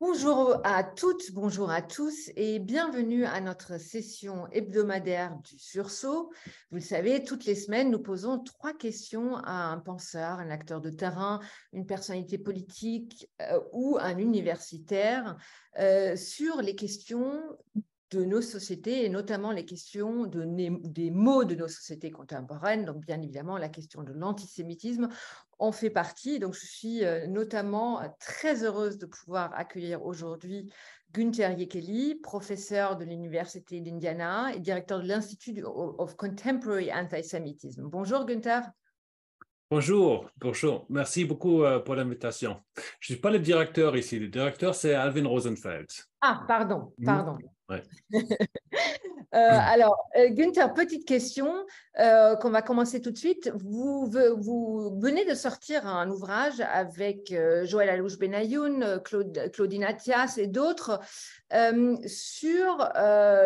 Bonjour à toutes, bonjour à tous et bienvenue à notre session hebdomadaire du sursaut. Vous le savez, toutes les semaines, nous posons trois questions à un penseur, un acteur de terrain, une personnalité politique euh, ou un universitaire euh, sur les questions de nos sociétés et notamment les questions de, des mots de nos sociétés contemporaines. Donc, bien évidemment, la question de l'antisémitisme en fait partie. Donc, je suis euh, notamment euh, très heureuse de pouvoir accueillir aujourd'hui Gunther Yekeli, professeur de l'Université d'Indiana et directeur de l'Institut of Contemporary Antisemitism. Bonjour, Gunther. Bonjour, bonjour. Merci beaucoup euh, pour l'invitation. Je ne suis pas le directeur ici. Le directeur, c'est Alvin Rosenfeld. Ah, pardon, pardon. Euh, mmh. alors, euh, Gunther, petite question euh, qu'on va commencer tout de suite. Vous, venez de sortir un ouvrage avec Joël Alouche Benayoun, Claude, Claudine Attias et d'autres sur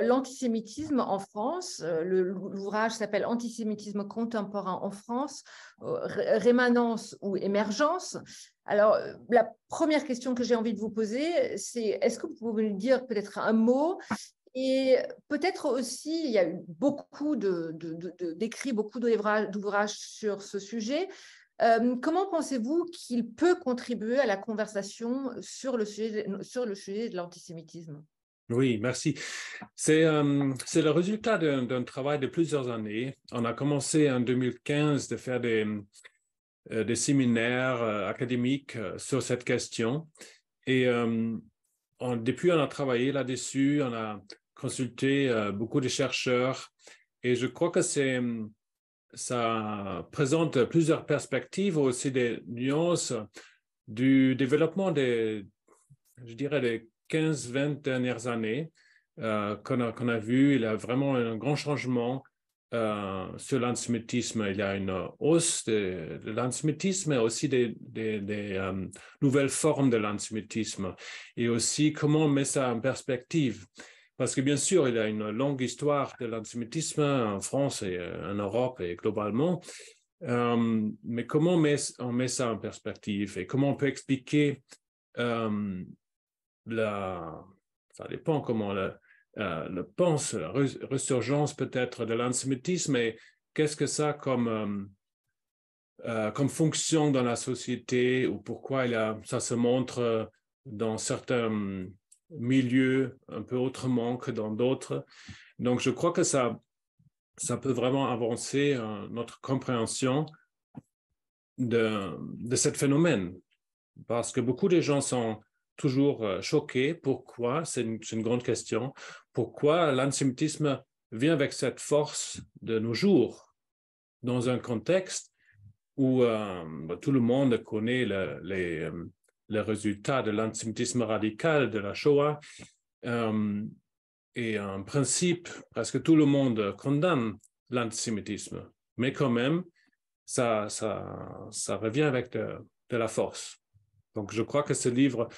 l'antisémitisme en France. L'ouvrage s'appelle Antisémitisme contemporain en France, rémanence ou émergence. Alors, euh, la première question que j'ai envie de vous poser, c'est est-ce que vous pouvez nous dire peut-être un mot et peut-être aussi, il y a eu beaucoup d'écrits, beaucoup d'ouvrages sur ce sujet. Euh, comment pensez-vous qu'il peut contribuer à la conversation sur le sujet, sur le sujet de l'antisémitisme oui, merci. C'est euh, le résultat d'un travail de plusieurs années. On a commencé en 2015 de faire des, euh, des séminaires euh, académiques euh, sur cette question. Et depuis, on a travaillé là-dessus, on a consulté beaucoup de chercheurs et je crois que c'est ça présente plusieurs perspectives, aussi des nuances du développement des, je dirais, des 15-20 dernières années qu'on a, vues. a, vu. Il y a vraiment un grand changement sur euh, l'antisémitisme, il y a une hausse de, de l'antisémitisme et aussi des, euh, nouvelles formes de l'antisémitisme. Et aussi, comment on met ça en perspective Parce que bien sûr, il y a une longue histoire de l'antisémitisme en France et euh, en Europe et globalement. mais comment on met, ça en perspective et comment on peut expliquer la... Ça dépend comment... La, euh, le pense, la résurgence peut-être de l'antisémitisme et qu'est-ce que ça comme, euh, euh, comme fonction dans la société ou pourquoi ça se montre dans certains hum, milieux un peu autrement que dans d'autres. Donc je crois que ça, ça peut vraiment avancer notre compréhension de, de ce phénomène parce que beaucoup de gens sont toujours euh, choqué. Pourquoi C'est une, grande question. Pourquoi l'antisémitisme vient avec cette force de nos jours dans un contexte où euh, bah, tout le monde connaît les, euh, les, résultats de l'antisémitisme radical de la Shoah et en principe, presque tout le monde condamne l'antisémitisme, mais quand même, ça, ça, ça revient avec de la force. Donc, je crois que ce livre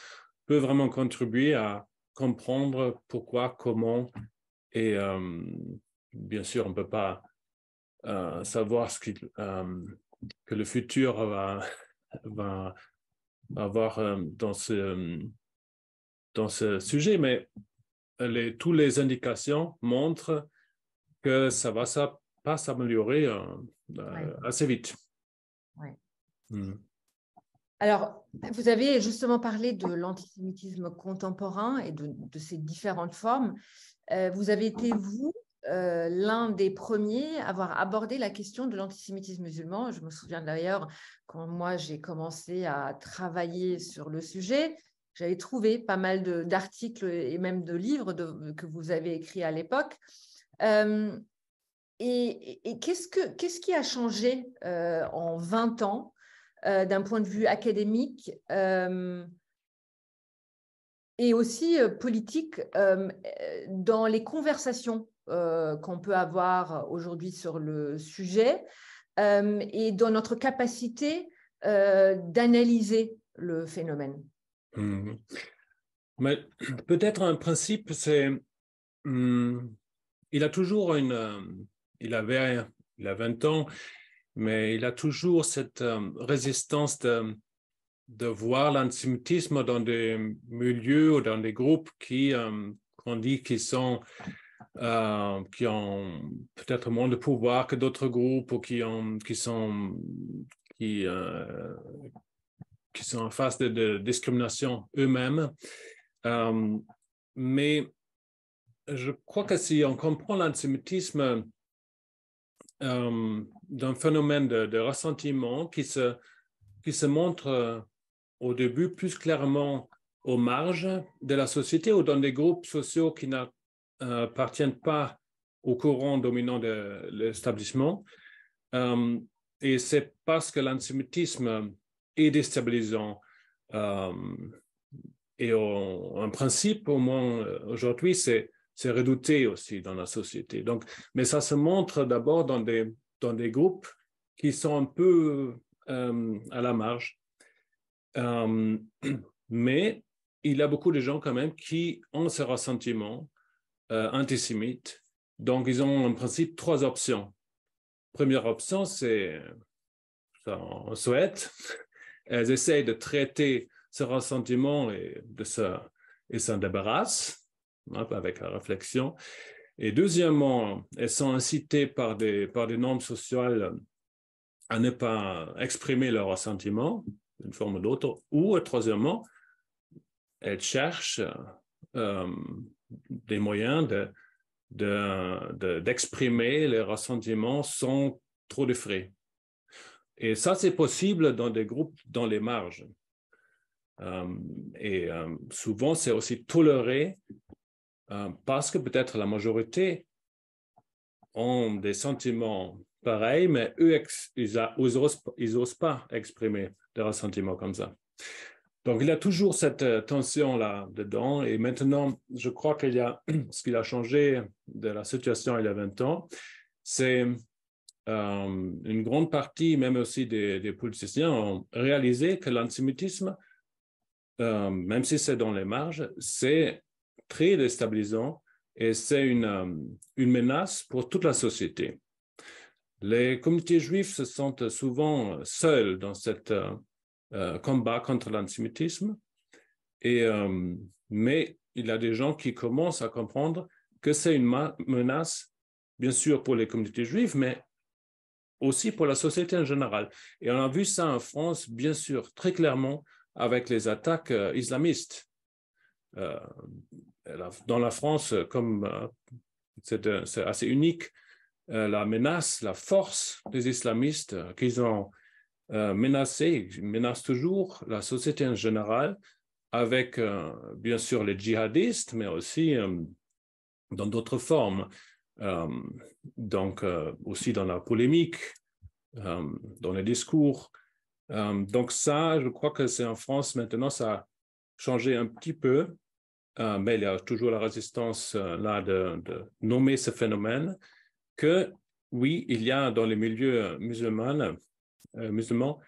peut vraiment contribuer à comprendre pourquoi, comment, et euh, bien sûr, on ne peut pas euh, savoir ce euh, que le futur va, va avoir dans, ce, dans ce sujet, mais les, toutes les indications montrent que ça va ça, pas s'améliorer assez vite. Hmm. Alors, vous avez justement parlé de l'antisémitisme contemporain et de, ses différentes formes. Euh, vous avez été, vous, euh, l'un des premiers à avoir abordé la question de l'antisémitisme musulman. Je me souviens d'ailleurs, quand moi j'ai commencé à travailler sur le sujet, j'avais trouvé pas mal d'articles et même de livres que vous avez écrits à l'époque. Euh, et, qu'est-ce, qu'est-ce qui a changé en 20 ans euh, d'un point de vue académique euh, et aussi euh, politique dans les conversations qu'on peut avoir aujourd'hui sur le sujet et dans notre capacité d'analyser le phénomène. Mmh. peut-être un principe, c'est mmh, il a toujours une, il avait il a 20 ans, mais il a toujours cette euh, résistance de, de voir l'antisémitisme dans des milieux ou dans des groupes qui, euh, dit qu'ils sont, euh, qui ont peut-être moins de pouvoir que d'autres groupes ou qui, ont, qui sont, qui, sont en face de, de discrimination eux-mêmes. mais je crois que si on comprend l'antisémitisme euh, d'un phénomène de, ressentiment qui se, qui se montre euh, au début plus clairement aux marges de la société ou dans des groupes sociaux qui n'appartiennent euh, pas au courant dominant de l'établissement. et c'est parce que l'antisémitisme est déstabilisant. et en principe, au moins aujourd'hui, c'est c'est redouté aussi dans la société. Donc, mais ça se montre d'abord dans des, dans des groupes qui sont un peu euh, à la marge. Euh, mais il y a beaucoup de gens quand même qui ont ce ressentiment euh, antisémite. Donc, ils ont en principe trois options. Première option, c'est, on souhaite, elles essayent de traiter ce ressentiment et de et s'en débarrassent avec la réflexion. Et deuxièmement, elles sont incitées par des, par des normes sociales à ne pas exprimer leurs ressentiments, d'une forme d'autre, ou troisièmement, elles cherchent euh, des moyens d'exprimer de, les ressentiments sans trop de frais. Et ça, c'est possible dans des groupes dans les marges. Euh, et euh, souvent, c'est aussi toléré euh, parce que peut-être la majorité ont des sentiments pareils, mais eux, ils, n'osent pas exprimer des ressentiments comme ça. Donc, il y a toujours cette euh, tension là-dedans. Et maintenant, je crois qu'il y a ce qui a changé de la situation il y a 20 ans, c'est euh, une grande partie, même aussi des, politiciens, ont réalisé que l'antisémitisme, même si c'est dans les marges, c'est très déstabilisant et c'est une, euh, une menace pour toute la société. Les communautés juives se sentent souvent seules dans ce euh, euh, combat contre l'antisémitisme, et, mais il y a des gens qui commencent à comprendre que c'est une menace, bien sûr, pour les communautés juives, mais aussi pour la société en général. Et on a vu ça en France, bien sûr, très clairement, avec les attaques islamistes. Euh, dans la France, euh, comme euh, c'est assez unique, la menace, la force des islamistes qu'ils ont menacé, menacent toujours la société en général, avec bien sûr les djihadistes, mais aussi dans d'autres formes. donc aussi dans la polémique, dans les discours. donc ça, je crois que c'est en France maintenant, ça a changé un petit peu. Euh, mais il y a toujours la résistance euh, là de, nommer ce phénomène, que oui, il y a dans les milieux euh, musulmans, musulmans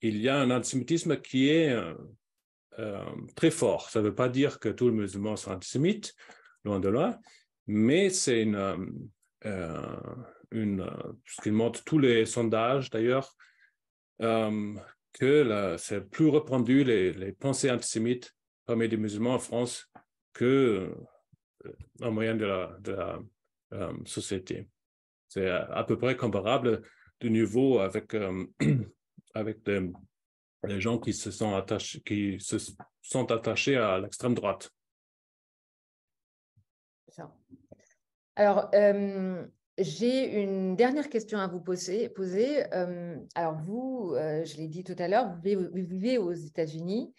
il y a un antisémitisme qui est très fort. Ça ne veut pas dire que tous les musulmans sont antisémites, loin de là, mais c'est une, ce qui montre tous les sondages d'ailleurs, que c'est plus répandu les, les pensées antisémites parmi les musulmans en France que euh, en moyenne de la, euh, société. C'est euh, à peu près comparable de niveau avec, avec les gens qui se sont attachés, qui se sont attachés à l'extrême droite. Alors, j'ai une dernière question à vous poser. alors, vous, je l'ai dit tout à l'heure, vous, vivez aux États-Unis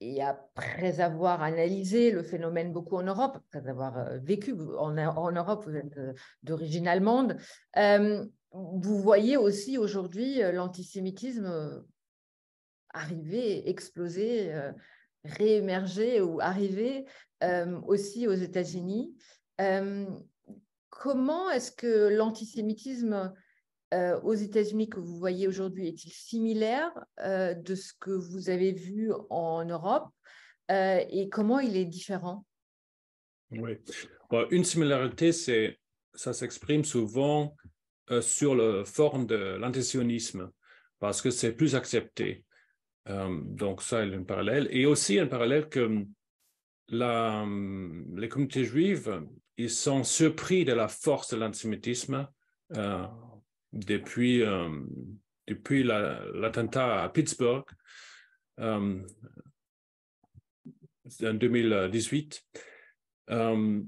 et après avoir analysé le phénomène beaucoup en Europe, après avoir euh, vécu en, Europe, vous êtes euh, d'origine allemande, euh, vous voyez aussi aujourd'hui l'antisémitisme arriver, exploser, réémerger ou arriver aussi aux États-Unis. comment est-ce que l'antisémitisme euh, aux États-Unis que vous voyez aujourd'hui est-il similaire euh, de ce que vous avez vu en Europe euh, et comment il est différent Oui, une similarité, c'est ça s'exprime souvent sur la forme de l'antisionisme parce que c'est plus accepté. donc ça, il y a un parallèle. Et aussi un parallèle que hum, hum, les communautés juives, ils sont surpris de la force de l'antisémitisme depuis, euh, depuis l'attentat à Pittsburgh euh, en 2018. Euh,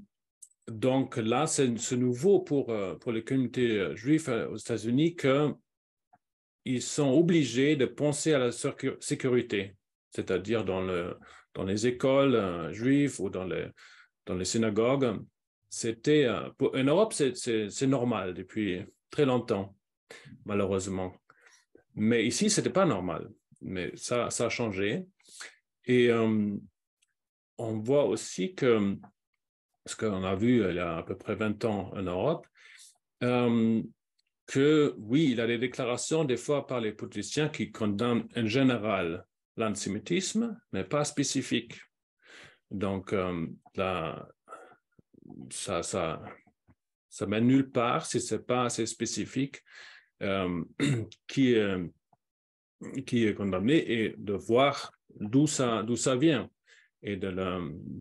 donc là, c'est nouveau pour, pour les communautés juives aux États-Unis qu'ils sont obligés de penser à la sécurité, c'est-à-dire dans, le, dans les écoles juives ou dans les, dans les synagogues. C'était, en Europe, c'est normal depuis très longtemps, malheureusement. Mais ici, ce n'était pas normal. Mais ça, ça a changé. Et euh, on voit aussi que ce qu'on a vu il y a à peu près 20 ans en Europe, euh, que oui, il y a des déclarations des fois par les politiciens qui condamnent en général l'antisémitisme, mais pas spécifique. Donc, euh, là, ça, ça, ça mène nulle part si ce n'est pas assez spécifique euh, qui, euh, qui est condamné et de voir d'où ça, d'où ça vient et de,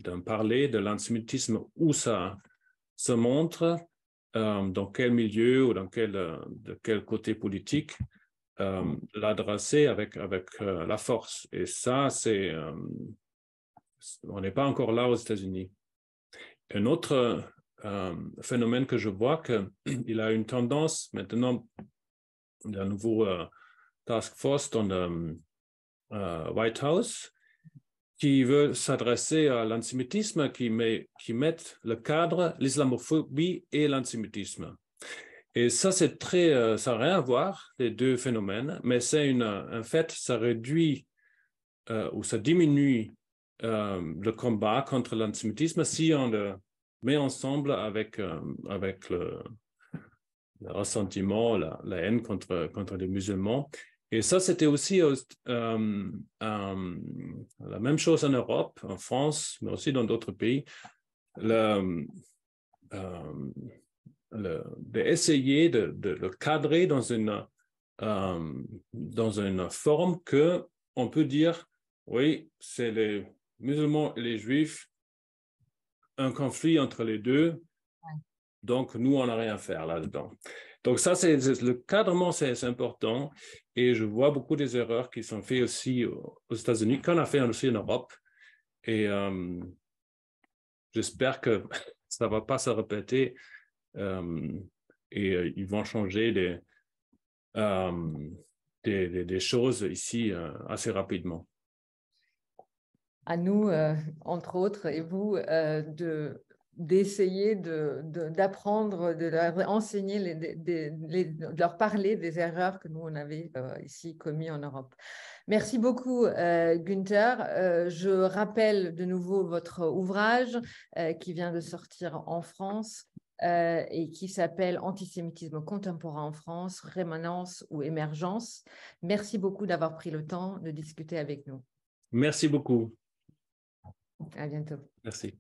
d'en parler de l'antisémitisme, où ça se montre, euh, dans quel milieu ou dans quel, de quel côté politique, l'adresser avec, avec la force. Et ça, c'est... on n'est pas encore là aux États-Unis. Un autre euh, phénomène que je vois qu'il a une tendance maintenant, d'un nouveau euh, task force dans le euh, White House qui veut s'adresser à l'antisémitisme, qui, met, qui met le cadre, l'islamophobie et l'antisémitisme. Et ça, c'est très, ça n'a rien à voir, les deux phénomènes, mais c'est un fait, ça réduit ou ça diminue le combat contre l'antisémitisme si on le mais ensemble avec, euh, avec le, ressentiment, la, haine contre, contre les musulmans. Et ça, c'était aussi euh, euh, la même chose en Europe, en France, mais aussi dans d'autres pays, le, euh, d'essayer de, de, le cadrer dans une, dans une forme que on peut dire, oui, c'est les musulmans et les juifs un conflit entre les deux. Donc, nous, on n'a rien à faire là-dedans. Donc, ça, c'est le cadrement, c'est important. Et je vois beaucoup des erreurs qui sont faites aussi aux États-Unis, qu'on a fait aussi en Europe. Et euh, j'espère que ça ne va pas se répéter. Euh, et euh, ils vont changer des, des choses ici assez rapidement à nous, euh, entre autres, et vous, euh, de d'essayer d'apprendre, de, d'apprendre, de, leur enseigner, les, de leur parler des erreurs que nous, on avait euh, ici commises en Europe. Merci beaucoup, Gunther. je rappelle de nouveau votre ouvrage qui vient de sortir en France. et qui s'appelle Antisémitisme contemporain en France, rémanence ou émergence. Merci beaucoup d'avoir pris le temps de discuter avec nous. Merci beaucoup. À bientôt. Merci.